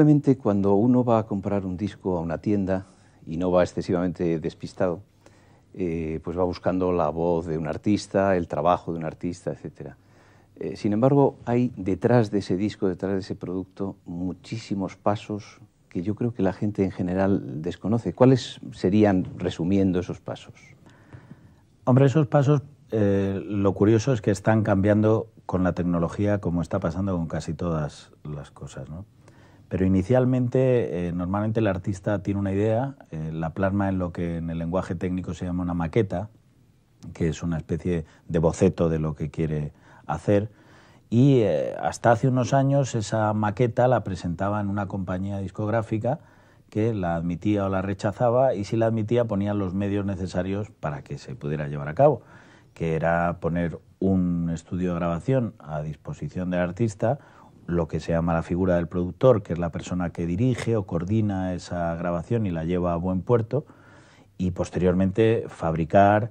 Simplemente cuando uno va a comprar un disco a una tienda y no va excesivamente despistado, eh, pues va buscando la voz de un artista, el trabajo de un artista, etc. Eh, sin embargo, hay detrás de ese disco, detrás de ese producto, muchísimos pasos que yo creo que la gente en general desconoce. ¿Cuáles serían, resumiendo, esos pasos? Hombre, esos pasos, eh, lo curioso es que están cambiando con la tecnología como está pasando con casi todas las cosas, ¿no? Pero inicialmente, eh, normalmente el artista tiene una idea, eh, la plasma en lo que en el lenguaje técnico se llama una maqueta, que es una especie de boceto de lo que quiere hacer. Y eh, hasta hace unos años esa maqueta la presentaba en una compañía discográfica que la admitía o la rechazaba y si la admitía ponía los medios necesarios para que se pudiera llevar a cabo, que era poner un estudio de grabación a disposición del artista, lo que se llama la figura del productor, que es la persona que dirige o coordina esa grabación y la lleva a buen puerto, y posteriormente fabricar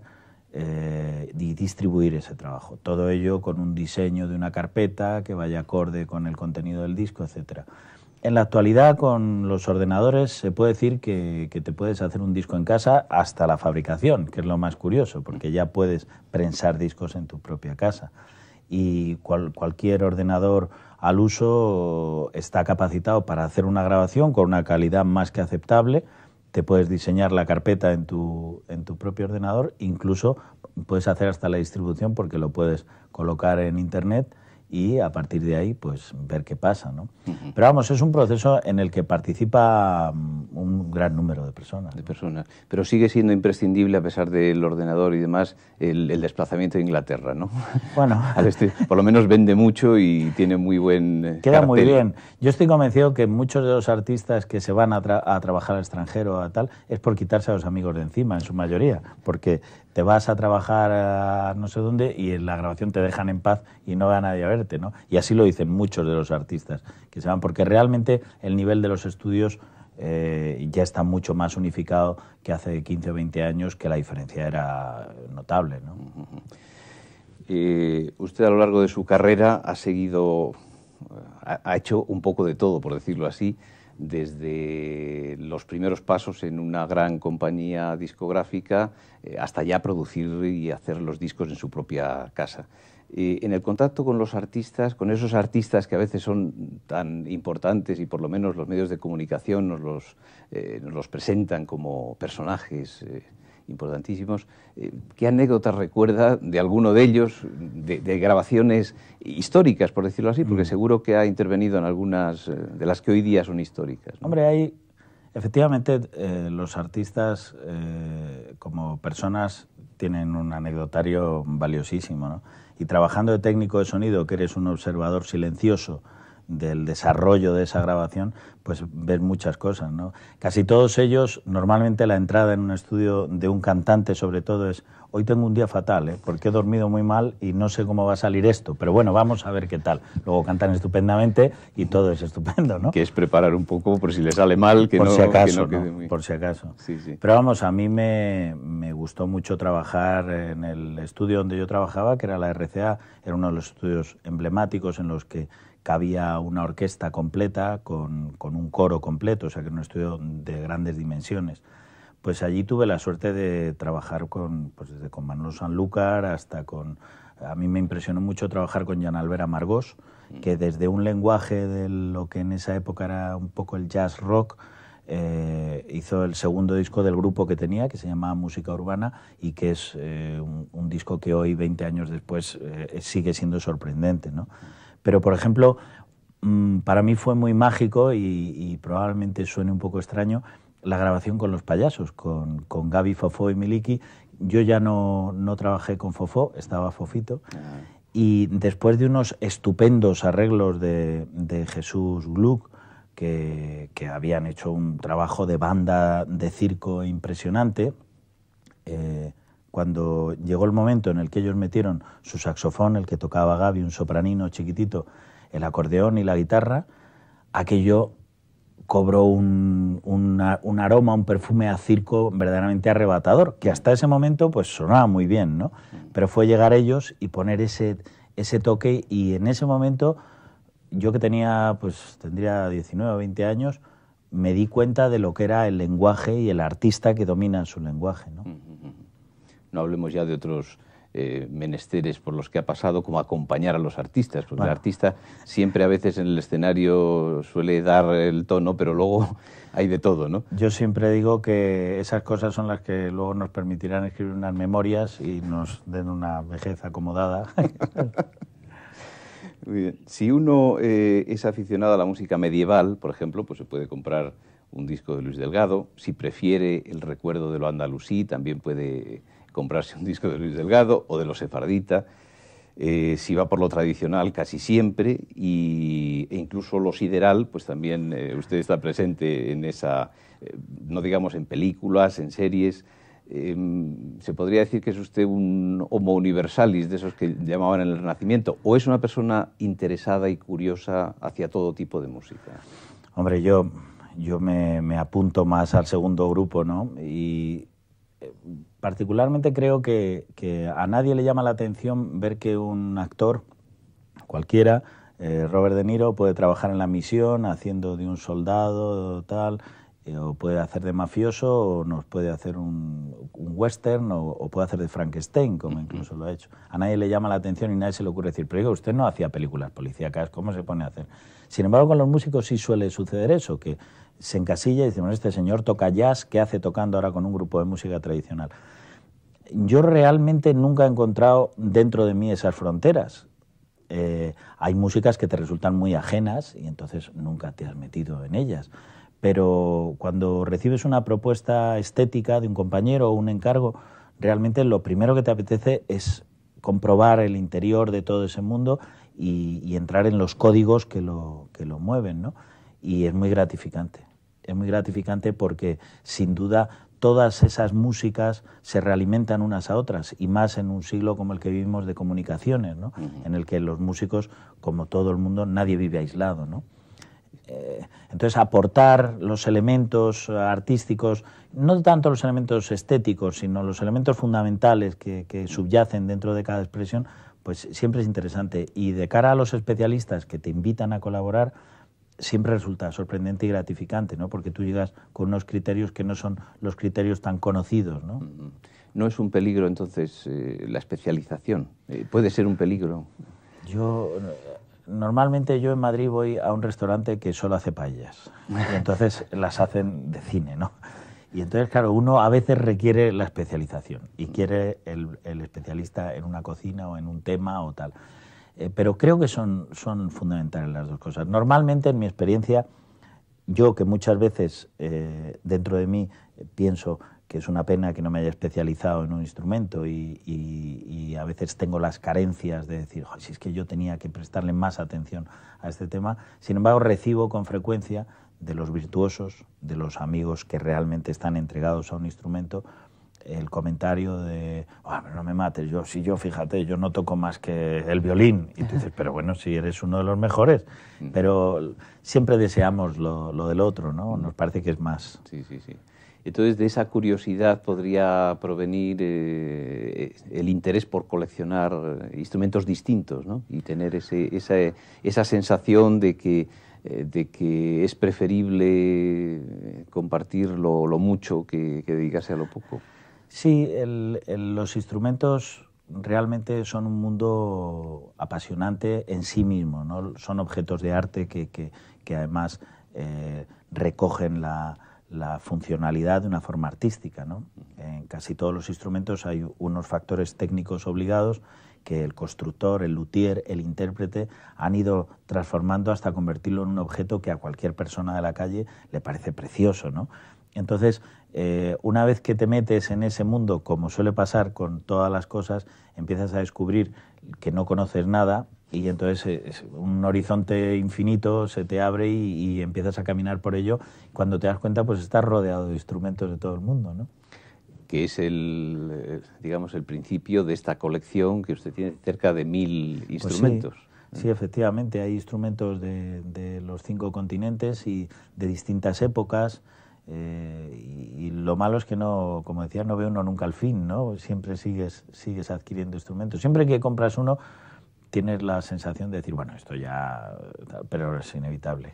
eh, y distribuir ese trabajo. Todo ello con un diseño de una carpeta que vaya acorde con el contenido del disco, etc. En la actualidad, con los ordenadores, se puede decir que te puedes hacer un disco en casa hasta la fabricación, que es lo más curioso, porque ya puedes prensar discos en tu propia casa y cualquier ordenador al uso está capacitado para hacer una grabación con una calidad más que aceptable. Te puedes diseñar la carpeta en tu, en tu propio ordenador, incluso puedes hacer hasta la distribución porque lo puedes colocar en Internet y a partir de ahí pues ver qué pasa. ¿no? Pero vamos, es un proceso en el que participa mm, un gran número de personas. De personas. Pero sigue siendo imprescindible, a pesar del ordenador y demás, el, desplazamiento de Inglaterra, ¿no? Bueno. Este, por lo menos vende mucho y tiene muy buen... Eh, Queda muy bien. Yo estoy convencido que muchos de los artistas que se van a, trabajar al extranjero a tal es por quitarse a los amigos de encima, en su mayoría, porque te vas a trabajar a no sé dónde y en la grabación te dejan en paz y no va nadie a verte, ¿no? Y así lo dicen muchos de los artistas que se van, porque realmente el nivel de los estudios eh, ya está mucho más unificado que hace 15 o 20 años, que la diferencia era notable, ¿no? Eh, usted a lo largo de su carrera ha seguido, ha hecho un poco de todo, por decirlo así desde los primeros pasos en una gran compañía discográfica eh, hasta ya producir y hacer los discos en su propia casa. Eh, en el contacto con los artistas, con esos artistas que a veces son tan importantes y por lo menos los medios de comunicación nos los eh, presentan como personajes importantísimos. Eh, ¿Qué anécdotas recuerda de alguno de ellos, de, grabaciones históricas, por decirlo así? Porque mm. seguro que ha intervenido en algunas eh, de las que hoy día son históricas. Hombre, hay, efectivamente, eh, los artistas como personas tienen un anecdotario valiosísimo. ¿no? Y trabajando de técnico de sonido, que eres un observador silencioso, del desarrollo de esa grabación, pues ver muchas cosas. ¿no? Casi todos ellos, normalmente la entrada en un estudio de un cantante sobre todo es, hoy tengo un día fatal, ¿eh? porque he dormido muy mal y no sé cómo va a salir esto, pero bueno, vamos a ver qué tal. Luego cantan estupendamente y todo es estupendo. ¿no? Que es preparar un poco por si le sale mal, que no, acaso, Por si acaso. Pero vamos, a mí me, me gustó mucho trabajar en el estudio donde yo trabajaba, que era la RCA, era uno de los estudios emblemáticos en los que cabía una orquesta completa con, con un coro completo, o sea que era un estudio de grandes dimensiones. Pues allí tuve la suerte de trabajar con, pues desde con Manolo Sanlúcar hasta con... A mí me impresionó mucho trabajar con Jan Albera Margós, mm. que desde un lenguaje de lo que en esa época era un poco el jazz rock, eh, hizo el segundo disco del grupo que tenía, que se llamaba Música Urbana, y que es eh, un, disco que hoy, 20 años después, eh, sigue siendo sorprendente. ¿no? Pero, por ejemplo, mm, para mí fue muy mágico y, probablemente suene un poco extraño la grabación con los payasos, con, con Gaby Fofó y Miliki. Yo ya no, trabajé con Fofó, estaba Fofito. Ah. Y después de unos estupendos arreglos de, Jesús Gluck, que, que, habían hecho un trabajo de banda de circo impresionante, eh, cuando llegó el momento en el que ellos metieron su saxofón, el que tocaba Gaby, un sopranino chiquitito, el acordeón y la guitarra, aquello cobró un, un, aroma, un perfume a circo verdaderamente arrebatador, que hasta ese momento pues sonaba muy bien, ¿no? Pero fue llegar ellos y poner ese, toque y en ese momento yo que tenía pues tendría 19 o 20 años me di cuenta de lo que era el lenguaje y el artista que domina su lenguaje, no hablemos ya de otros eh, menesteres por los que ha pasado, como acompañar a los artistas, porque el artista siempre a veces en el escenario suele dar el tono, pero luego hay de todo, ¿no? Yo siempre digo que esas cosas son las que luego nos permitirán escribir unas memorias y nos den una vejez acomodada. Muy bien. Si uno eh, es aficionado a la música medieval, por ejemplo, pues se puede comprar un disco de Luis Delgado. Si prefiere el recuerdo de lo andalusí, también puede comprarse un disco de Luis Delgado o de los Sefardita. Eh, si va por lo tradicional casi siempre y, e incluso lo sideral, pues también eh, usted está presente en esa, eh, no digamos en películas, en series. Em, se podría decir que es usted un homo universalis de esos que llamaban en el Renacimiento o es una persona interesada y curiosa hacia todo tipo de música. Hombre, yo, yo me, apunto más al segundo grupo, ¿no? Y particularmente creo que, a nadie le llama la atención ver que un actor, cualquiera, eh, Robert De Niro, puede trabajar en la misión haciendo de un soldado tal, eh, o puede hacer de mafioso, o nos puede hacer un, western, o, puede hacer de Frankenstein, como incluso lo ha hecho. A nadie le llama la atención y nadie se le ocurre decir, pero usted no hacía películas policíacas, ¿cómo se pone a hacer? Sin embargo, con los músicos sí suele suceder eso, que se encasilla y dice, bueno, este señor toca jazz, ¿qué hace tocando ahora con un grupo de música tradicional? Yo realmente nunca he encontrado dentro de mí esas fronteras. Eh, hay músicas que te resultan muy ajenas y entonces nunca te has metido en ellas. Pero cuando recibes una propuesta estética de un compañero o un encargo, realmente lo primero que te apetece es comprobar el interior de todo ese mundo y, y entrar en los códigos que lo, que lo mueven, ¿no? Y es muy gratificante es muy gratificante porque sin duda todas esas músicas se realimentan unas a otras y más en un siglo como el que vivimos de comunicaciones, ¿no? en el que los músicos, como todo el mundo, nadie vive aislado. Eh, entonces, aportar los elementos artísticos, no tanto los elementos estéticos, sino los elementos fundamentales que subyacen dentro de cada expresión, pues siempre es interesante. Y de cara a los especialistas que te invitan a colaborar, siempre resulta sorprendente y gratificante, ¿no? Porque tú llegas con unos criterios que no son los criterios tan conocidos, ¿no? Mm-hmm. No es un peligro entonces eh, la especialización. Eh, puede ser un peligro. Yo normalmente yo en Madrid voy a un restaurante que solo hace paellas. Y entonces las hacen de cine, ¿no? Y entonces, claro, uno a veces requiere la especialización y quiere el especialista en una cocina o en un tema o tal. Eh, pero creo que son, fundamentales las dos cosas. Normalmente, en mi experiencia, yo que muchas veces eh, dentro de mí pienso que es una pena que no me haya especializado en un instrumento y a veces tengo las carencias de decir, si es que yo tenía que prestarle más atención a este tema. Sin embargo, recibo con frecuencia de los virtuosos, de los amigos que realmente están entregados a un instrumento, el comentario de, ah, no me mates, yo si yo, fíjate, yo no toco más que el violín. Y tú dices, pero bueno, si eres uno de los mejores. Mm. Pero siempre deseamos lo, del otro, ¿no? Mm. Nos parece que es más. Sí, sí, sí. Entonces, de esa curiosidad podría provenir eh, el interés por coleccionar eh, instrumentos distintos, ¿no? Y tener ese, esa, esa sensación de que eh, es preferible compartir lo, mucho que dedicarse a lo poco. Sí, los instrumentos realmente son un mundo apasionante en sí mismo, ¿no? son objetos de arte que, además eh, recogen la, funcionalidad de una forma artística. En casi todos los instrumentos hay unos factores técnicos obligados que el constructor, el luthier, el intérprete han ido transformando hasta convertirlo en un objeto que a cualquier persona de la calle le parece precioso. ¿no? Entonces, eh, una vez que te metes en ese mundo, como suele pasar con todas las cosas, empiezas a descubrir que no conoces nada y entonces eh, un horizonte infinito se te abre y, empiezas a caminar por ello. Cuando te das cuenta, pues estás rodeado de instrumentos de todo el mundo, que es el, digamos, el principio de esta colección que usted tiene cerca de mil pues instrumentos. sí. efectivamente, hay instrumentos de, los cinco continentes y de distintas épocas. Eh, y, lo malo es que no, como decía, no ve uno nunca al fin, ¿no? Siempre sigues, sigues adquiriendo instrumentos. Siempre que compras uno, tienes la sensación de decir, bueno, esto ya, pero es inevitable.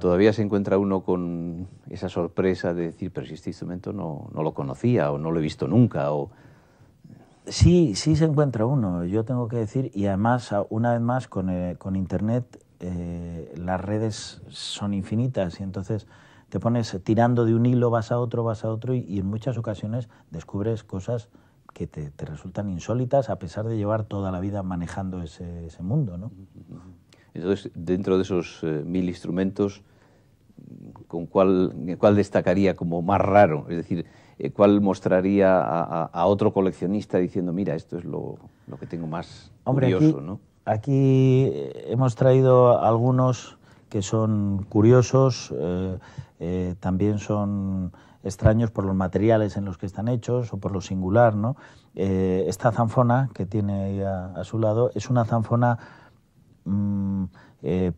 Todavía se encuentra uno con esa sorpresa de decir, pero si este instrumento no, lo conocía o no lo he visto nunca o... Sí, sí se encuentra uno, yo tengo que decir, y además, una vez más, con, eh, Internet eh, las redes son infinitas y entonces te pones tirando de un hilo, vas a otro, vas a otro y, en muchas ocasiones descubres cosas que te, resultan insólitas a pesar de llevar toda la vida manejando ese, mundo. ¿no? Entonces, dentro de esos eh, mil instrumentos, ¿con cuál, destacaría como más raro? Es decir, eh, ¿cuál mostraría a, otro coleccionista diciendo, mira, esto es lo, que tengo más curioso? aquí eh, hemos traído algunos que son curiosos, eh, eh, también son extraños por los materiales en los que están hechos o por lo singular. ¿no? Eh, esta zanfona que tiene ahí a, su lado es una zanfona... Mm, eh,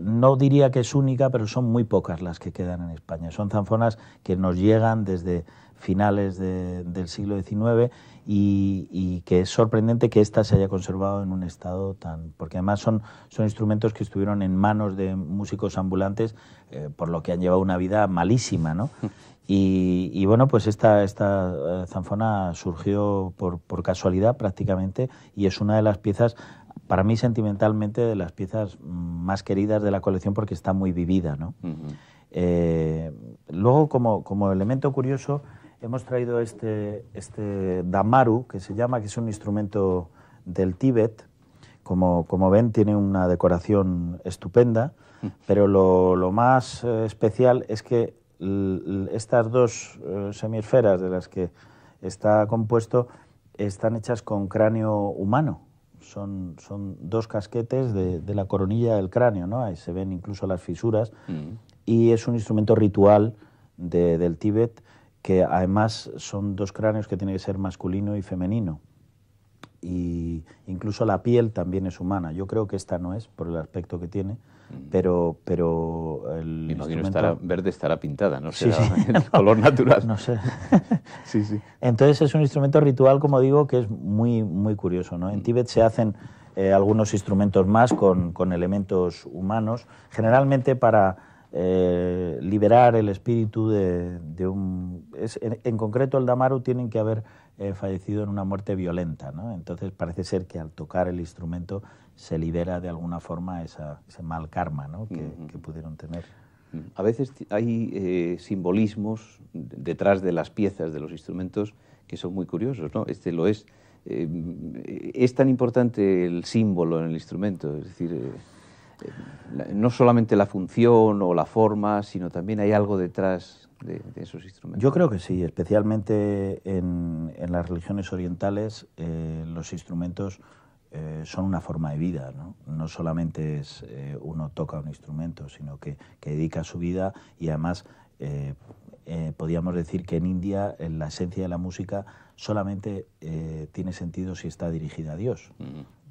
no diría que es única, pero son muy pocas las que quedan en España. Son zanfonas que nos llegan desde finales del siglo XIX y, que es sorprendente que ésta se haya conservado en un estado tan... porque además son, instrumentos que estuvieron en manos de músicos ambulantes, eh, por lo que han llevado una vida malísima, ¿no? Y, bueno, pues esta, eh, zanfona surgió por, por, casualidad prácticamente y es una de las piezas para mí sentimentalmente de las piezas más queridas de la colección porque está muy vivida. ¿no? Eh, luego, como, elemento curioso, hemos traído este, este Damaru, que se llama, que es un instrumento del Tíbet. Como, ven, tiene una decoración estupenda, mm. pero lo, más eh, especial es que estas dos eh, semisferas de las que está compuesto están hechas con cráneo humano son, son dos casquetes de, de, la coronilla del cráneo, ¿no? Ahí se ven incluso las fisuras. Mm. Y es un instrumento ritual del Tíbet que además son dos cráneos que tiene que ser masculino y femenino incluso la piel también es humana. Yo creo que esta no es por el aspecto que tiene, mm. pero pero el imagino estará, verde estará pintada, no sé, el color natural. No sé. Entonces es un instrumento ritual, como digo, que es muy muy curioso, ¿no? En mm. Tíbet se hacen eh, algunos instrumentos más con, con, elementos humanos, generalmente para eh, liberar el espíritu de, un... en, en, concreto el Damaru tienen que haber eh, fallecido en una muerte violenta. ¿no? Entonces parece ser que al tocar el instrumento se libera de alguna forma ese mal karma ¿no? que, pudieron tener. A veces hay eh, simbolismos detrás de las piezas de los instrumentos que son muy curiosos. ¿no? Este lo es. Eh, es tan importante el símbolo en el instrumento, es decir no solamente la función o la forma, sino también hay algo detrás de, esos instrumentos. Yo creo que sí, especialmente en, las religiones orientales eh, los instrumentos eh, son una forma de vida, no, no solamente es eh, uno toca un instrumento, sino que, dedica su vida y además podríamos decir que en India la esencia de la música solamente tiene sentido si está dirigida a Dios. Mm.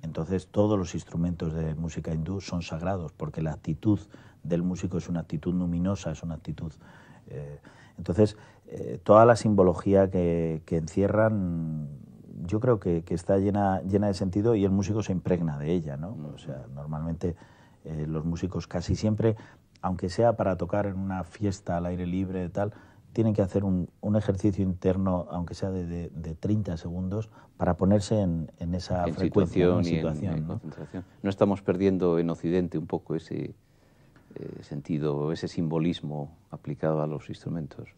Entonces todos los instrumentos de música hindú son sagrados porque la actitud del músico es una actitud luminosa, es una actitud... Eh, entonces eh, toda la simbología que, encierran yo creo que, está llena, de sentido y el músico se impregna de ella. ¿no? O sea, normalmente eh, los músicos casi siempre, aunque sea para tocar en una fiesta al aire libre y tal, tienen que hacer un, ejercicio interno, aunque sea de, 30 segundos, para ponerse en, esa frecuencia, situación, situación. ¿no? estamos perdiendo en Occidente un poco ese eh, sentido, ese simbolismo aplicado a los instrumentos?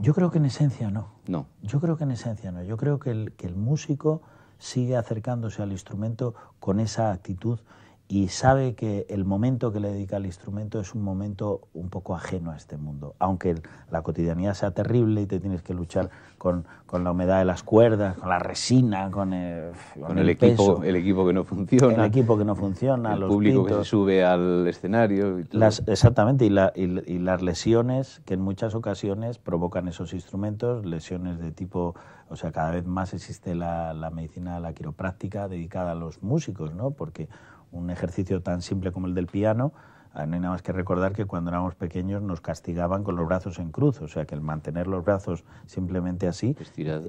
Yo creo que en esencia no. No. Yo creo que en esencia no. Yo creo que el músico sigue acercándose al instrumento con esa actitud y sabe que el momento que le dedica al instrumento es un momento un poco ajeno a este mundo. Aunque la cotidianidad sea terrible y te tienes que luchar con, la humedad de las cuerdas, con la resina, con eh, el, equipo, el equipo que no funciona. El equipo que no funciona, el público que se sube al escenario. Las, exactamente, y, las lesiones que en muchas ocasiones provocan esos instrumentos, lesiones de tipo o sea, cada vez más existe la, medicina, la quiropráctica dedicada a los músicos, ¿no? Porque un ejercicio tan simple como el del piano, no hay nada más que recordar que cuando éramos pequeños nos castigaban con los brazos en cruz, o sea que el mantener los brazos simplemente así,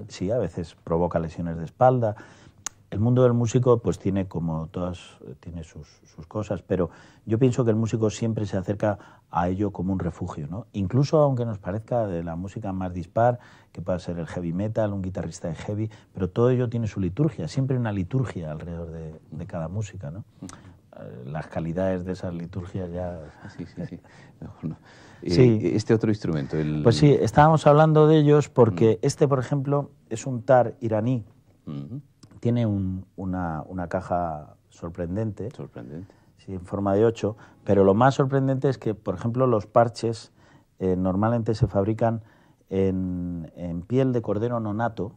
sí, a veces provoca lesiones de espalda el mundo del músico pues tiene como todas eh, tiene sus, cosas, pero yo pienso que el músico siempre se acerca a ello como un refugio, ¿no? Incluso aunque nos parezca de la música más dispar, que pueda ser el heavy metal, un guitarrista de heavy, pero todo ello tiene su liturgia, siempre una liturgia alrededor de, cada música, ¿no? Eh, las calidades de esas liturgias ya... Ah, sí, sí, eh, sí. Este otro instrumento... Pues sí, estábamos hablando de ellos porque mm. este, por ejemplo, es un tar iraní. Mm tiene una, caja sorprendente. Sorprendente. Sí, en forma de ocho, Pero lo más sorprendente es que, por ejemplo, los parches eh, normalmente se fabrican en, piel de cordero nonato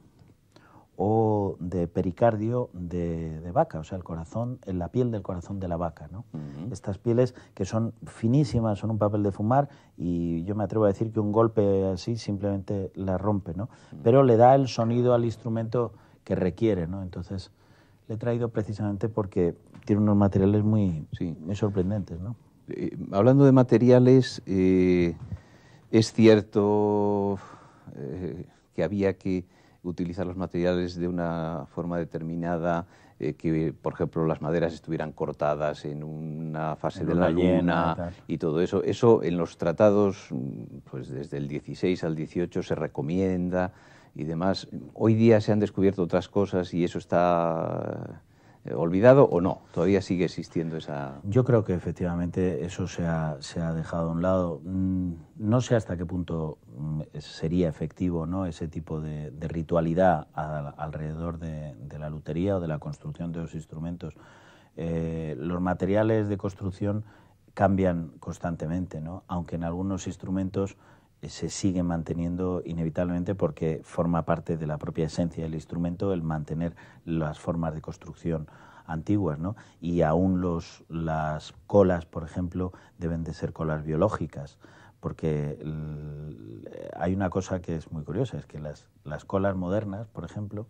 o de pericardio de, vaca, o sea, el corazón, en la piel del corazón de la vaca. Estas pieles que son finísimas, son un papel de fumar y yo me atrevo a decir que un golpe así simplemente la rompe, ¿no? pero le da el sonido al instrumento que requiere, ¿no? Entonces, le he traído precisamente porque tiene unos materiales muy, sí. muy sorprendentes, ¿no? Eh, hablando de materiales, eh, es cierto eh, que había que utilizar los materiales de una forma determinada, que por ejemplo las maderas estuvieran cortadas en una fase de la luna y, y, todo eso. Eso en los tratados, pues desde el 16 al 18 se recomienda y demás. Hoy día se han descubierto otras cosas y eso está eh, olvidado o no? ¿Todavía sigue existiendo esa.? Yo creo que efectivamente eso se ha, dejado a un lado. Mm, no sé hasta qué punto mm, sería efectivo ¿no? ese tipo de, ritualidad alrededor de, la lutería o de la construcción de los instrumentos. Eh, los materiales de construcción cambian constantemente, ¿no? aunque en algunos instrumentos eh, se sigue manteniendo inevitablemente porque forma parte de la propia esencia del instrumento el mantener las formas de construcción antiguas, ¿no? Y aún los, las colas, por ejemplo, deben de ser colas biológicas, porque hay una cosa que es muy curiosa, es que las, las colas modernas, por ejemplo,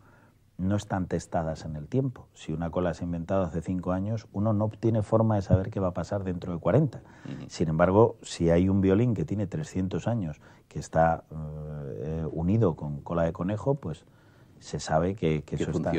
no están testadas en el tiempo. Si una cola se ha inventado hace cinco años, uno no tiene forma de saber qué va a pasar dentro de 40. Sin embargo, si hay un violín que tiene 300 años, que está eh, unido con cola de conejo, pues se sabe que, eso está.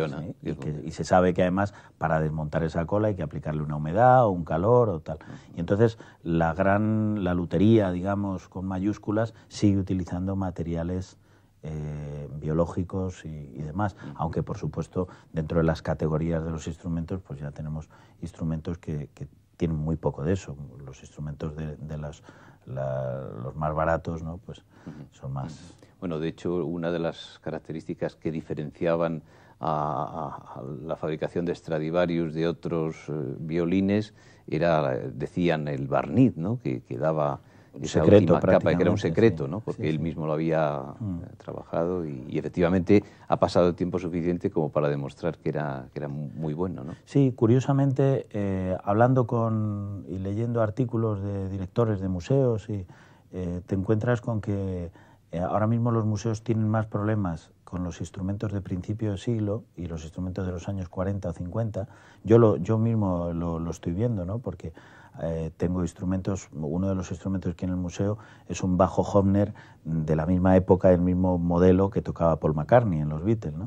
y, se sabe que además para desmontar esa cola hay que aplicarle una humedad o un calor o tal. Y entonces la gran, la lutería, digamos, con mayúsculas, sigue utilizando materiales eh, biológicos y, demás. Aunque, por supuesto, dentro de las categorías de los instrumentos, pues ya tenemos instrumentos que, tienen muy poco de eso. Los instrumentos de, las, los más baratos ¿no? pues son más... Bueno, de hecho, una de las características que diferenciaban a, la fabricación de Stradivarius de otros eh, violines era, decían, el barniz, ¿no? que, que daba esa secreto, última capa que era un secreto, porque él mismo lo había mm. trabajado y, efectivamente ha pasado tiempo suficiente como para demostrar que era, que era muy bueno. ¿no? Sí, curiosamente, eh, hablando con y leyendo artículos de directores de museos, y, eh, te encuentras con que eh, ahora mismo los museos tienen más problemas con los instrumentos de principio de siglo y los instrumentos de los años 40 o 50. Yo, lo, yo mismo lo, estoy viendo, ¿no? porque eh, tengo instrumentos, uno de los instrumentos que en el museo es un bajo Hofner de la misma época, del mismo modelo que tocaba Paul McCartney en los Beatles. Mm.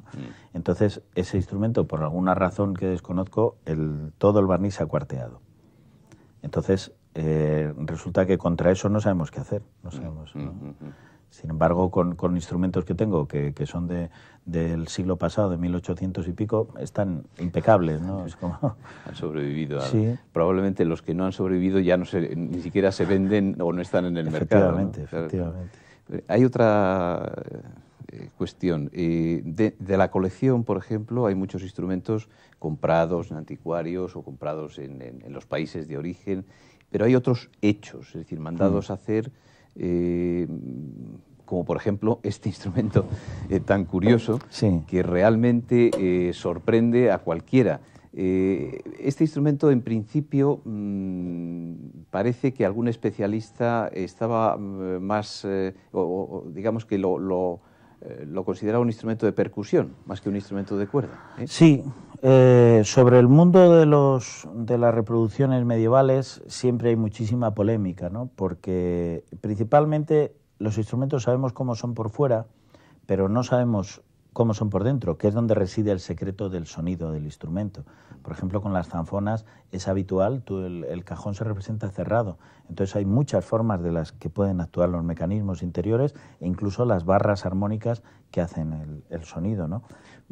Entonces, ese instrumento, por alguna razón que desconozco, el, todo el barniz se ha cuarteado. Entonces, eh, resulta que contra eso no sabemos qué hacer. No mm, sabemos, mm, sin embargo, con, con instrumentos que tengo, que, que son del siglo pasado, de 1800 y pico, están impecables, ¿no? Han sobrevivido. Probablemente los que no han sobrevivido ya no ni siquiera se venden o no están en el mercado. Efectivamente, efectivamente. Hay otra eh, cuestión. Eh, de, la colección, por ejemplo, hay muchos instrumentos comprados en anticuarios o comprados en, en, los países de origen, pero hay otros hechos, es decir, mandados mm. a hacer eh, como por ejemplo este instrumento eh, tan curioso que realmente eh, sorprende a cualquiera. este instrumento en principio mm, parece que algún especialista estaba mm, más, digamos que lo eh, lo considera un instrumento de percusión más que un instrumento de cuerda. ¿eh? Sí, eh, sobre el mundo de, los, de las reproducciones medievales siempre hay muchísima polémica, ¿no? porque principalmente los instrumentos sabemos cómo son por fuera, pero no sabemos cómo son por dentro, que es donde reside el secreto del sonido del instrumento. Por ejemplo, con las zanfonas es habitual, el, cajón se representa cerrado, entonces hay muchas formas de las que pueden actuar los mecanismos interiores e incluso las barras armónicas que hacen el, sonido. ¿no?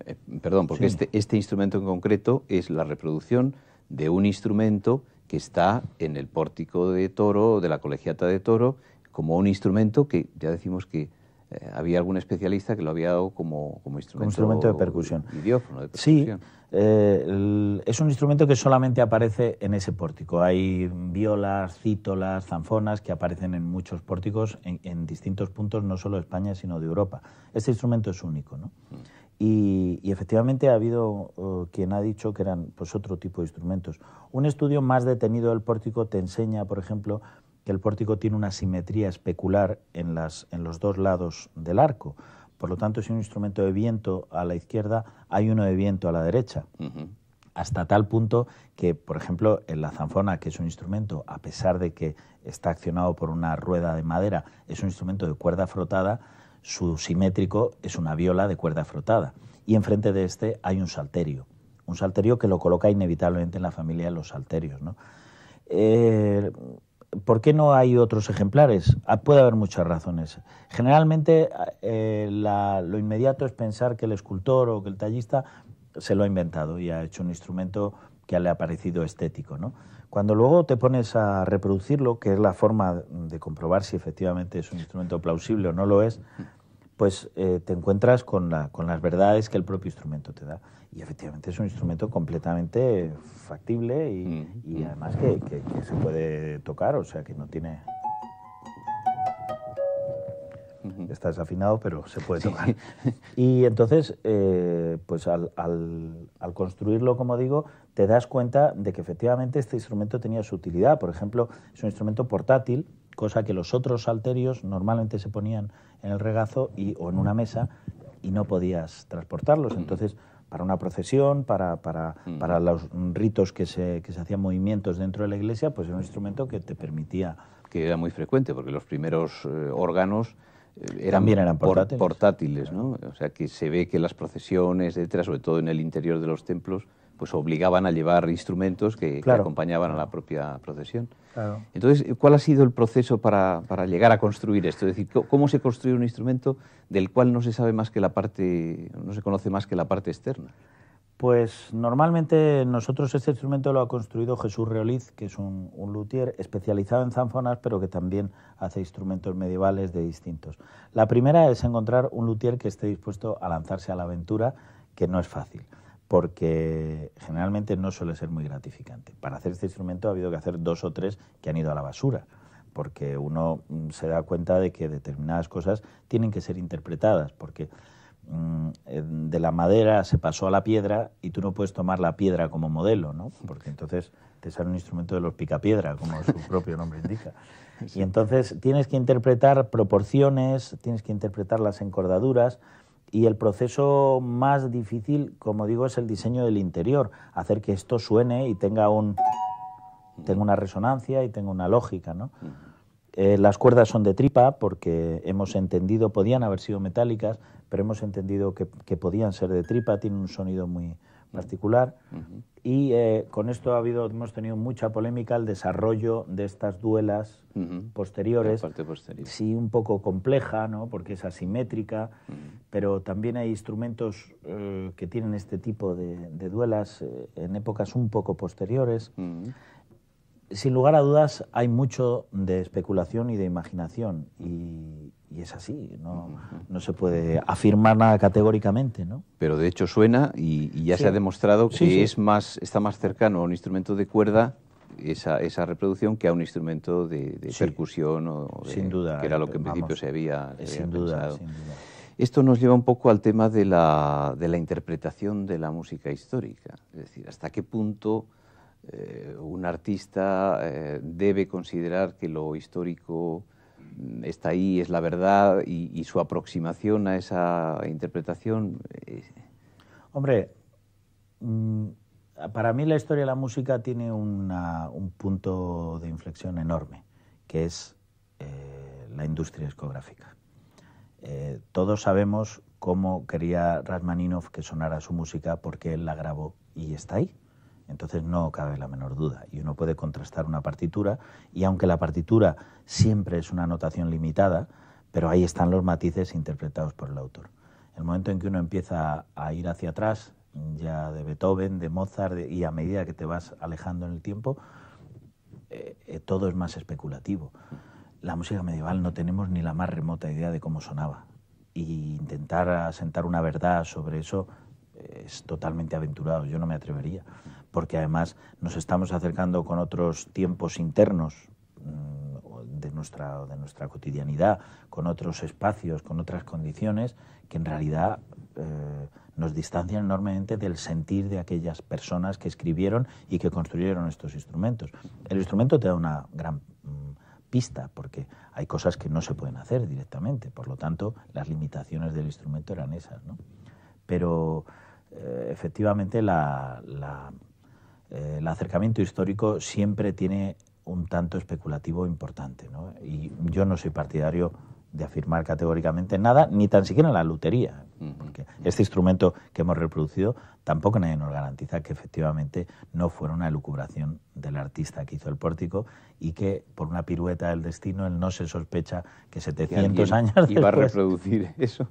Eh, perdón, porque este, este instrumento en concreto es la reproducción de un instrumento que está en el pórtico de toro, de la colegiata de toro, como un instrumento que ya decimos que eh, había algún especialista que lo había dado como, como instrumento, de percusión. Idiófono Sí, eh, es un instrumento que solamente aparece en ese pórtico. Hay violas, cítolas, zanfonas que aparecen en muchos pórticos en, distintos puntos, no solo de España, sino de Europa. Este instrumento es único. ¿no? Mm. Y, efectivamente ha habido oh, quien ha dicho que eran pues, otro tipo de instrumentos. Un estudio más detenido del pórtico te enseña, por ejemplo, que el pórtico tiene una simetría especular en, las, en los dos lados del arco. Por lo tanto, si un instrumento de viento a la izquierda, hay uno de viento a la derecha. Hasta tal punto que, por ejemplo, en la zanfona, que es un instrumento, a pesar de que está accionado por una rueda de madera, es un instrumento de cuerda frotada, su simétrico es una viola de cuerda frotada. Y enfrente de este hay un salterio. Un salterio que lo coloca inevitablemente en la familia de los salterios. Eh, ¿Por qué no hay otros ejemplares? Ah, puede haber muchas razones. Generalmente eh, lo inmediato es pensar que el escultor o que el tallista se lo ha inventado y ha hecho un instrumento que le ha parecido estético. Cuando luego te pones a reproducirlo, que es la forma de comprobar si efectivamente es un instrumento plausible o no lo es, pues eh, te encuentras con, las verdades que el propio instrumento te da. Y efectivamente es un instrumento completamente factible y, mm. además que, se puede tocar, o sea que no tiene... estás afinado Está desafinado, pero se puede tocar. Y entonces, eh, pues al construirlo, como digo, te das cuenta de que efectivamente este instrumento tenía su utilidad. Por ejemplo, es un instrumento portátil, cosa que los otros salterios normalmente se ponían en el regazo o en una mesa y no podías transportarlos. Entonces, para una procesión, para, los ritos que se, hacían movimientos dentro de la iglesia, pues era un instrumento que te permitía... Que era muy frecuente, porque los primeros eh, órganos eh, eran, También eran portátiles. O sea, que se ve que las procesiones, sobre todo en el interior de los templos, pues obligaban a llevar instrumentos que, acompañaban a la propia procesión. Entonces, ¿cuál ha sido el proceso para, llegar a construir esto? Es decir, ¿cómo se construye un instrumento del cual no se sabe más que la parte, no se conoce más que la parte externa? Pues normalmente nosotros este instrumento lo ha construido Jesús Reoliz, que es un, un, luthier especializado en zanfonas, pero que también hace instrumentos medievales de distintos. La primera es encontrar un luthier que esté dispuesto a lanzarse a la aventura, que no es fácil porque generalmente no suele ser muy gratificante. Para hacer este instrumento ha habido que hacer dos o tres que han ido a la basura, porque uno mm, se da cuenta de que determinadas cosas tienen que ser interpretadas, porque mm, de la madera se pasó a la piedra y tú no puedes tomar la piedra como modelo, ¿no? Porque entonces te sale un instrumento de los picapiedra, como su propio nombre indica. Y entonces tienes que interpretar proporciones, tienes que interpretar las encordaduras, y el proceso más difícil, como digo, es el diseño del interior, hacer que esto suene y tenga un tenga una resonancia y tenga una lógica, eh, las cuerdas son de tripa porque hemos entendido, podían haber sido metálicas, pero hemos entendido que, que podían ser de tripa, tienen un sonido muy, particular. Y eh, con esto ha habido, hemos tenido mucha polémica el desarrollo de estas duelas posteriores. Sí, un poco compleja, ¿no? porque es asimétrica, pero también hay instrumentos eh, que tienen este tipo de, duelas eh, en épocas un poco posteriores sin lugar a dudas hay mucho de especulación y de imaginación y, es así, no, se puede afirmar nada categóricamente. Pero de hecho suena y, ya se ha demostrado que Es más, está más cercano a un instrumento de cuerda esa, reproducción que a un instrumento de, percusión o sin duda, que era lo que en principio se había, sin duda, Esto nos lleva un poco al tema de la, de la interpretación de la música histórica, es decir, hasta qué punto eh, un artista eh, debe considerar que lo histórico mm, está ahí, es la verdad, y, su aproximación a esa interpretación. Eh, Hombre, mm, para mí la historia de la música tiene un punto de inflexión enorme, que es la industria discográfica. todos sabemos cómo quería Rasmaninov que sonara su música porque él la grabó y está ahí entonces no cabe la menor duda. Y uno puede contrastar una partitura y aunque la partitura siempre es una notación limitada, pero ahí están los matices interpretados por el autor. El momento en que uno empieza a ir hacia atrás, ya de Beethoven, de Mozart, y a medida que te vas alejando en el tiempo, eh, eh, todo es más especulativo. La música medieval no tenemos ni la más remota idea de cómo sonaba. Y intentar asentar una verdad sobre eso eh, es totalmente aventurado, yo no me atrevería porque además nos estamos acercando con otros tiempos internos mm, de nuestra, de nuestra cotidianidad, con otros espacios, con otras condiciones, que en realidad eh, nos distancian enormemente del sentir de aquellas personas que escribieron y que construyeron estos instrumentos. El instrumento te da una gran mm, pista, porque hay cosas que no se pueden hacer directamente, por lo tanto las limitaciones del instrumento eran esas. Pero eh, efectivamente la eh, el acercamiento histórico siempre tiene un tanto especulativo importante. ¿no? Y yo no soy partidario de afirmar categóricamente nada, ni tan siquiera la lutería, este instrumento que hemos reproducido tampoco nadie nos garantiza que efectivamente no fuera una elucubración del artista que hizo el pórtico y que por una pirueta del destino él no se sospecha que 700 años iba a reproducir eso.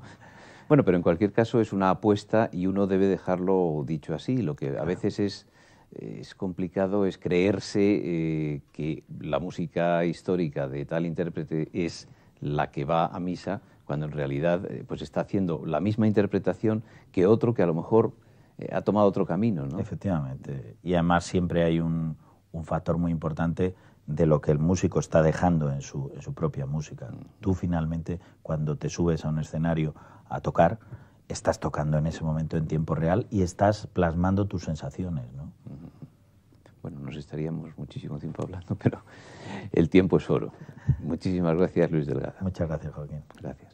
Bueno, pero en cualquier caso es una apuesta y uno debe dejarlo dicho así, lo que a veces es es complicado, es creerse eh, que la música histórica de tal intérprete es la que va a misa, cuando en realidad eh, pues está haciendo la misma interpretación que otro que a lo mejor eh, ha tomado otro camino. Efectivamente. Y además siempre hay un, factor muy importante de lo que el músico está dejando en su, propia música. Tú finalmente, cuando te subes a un escenario a tocar, estás tocando en ese momento en tiempo real y estás plasmando tus sensaciones nos estaríamos muchísimo tiempo hablando, pero el tiempo es oro. Muchísimas gracias, Luis Delgada. Muchas gracias, Joaquín. Gracias.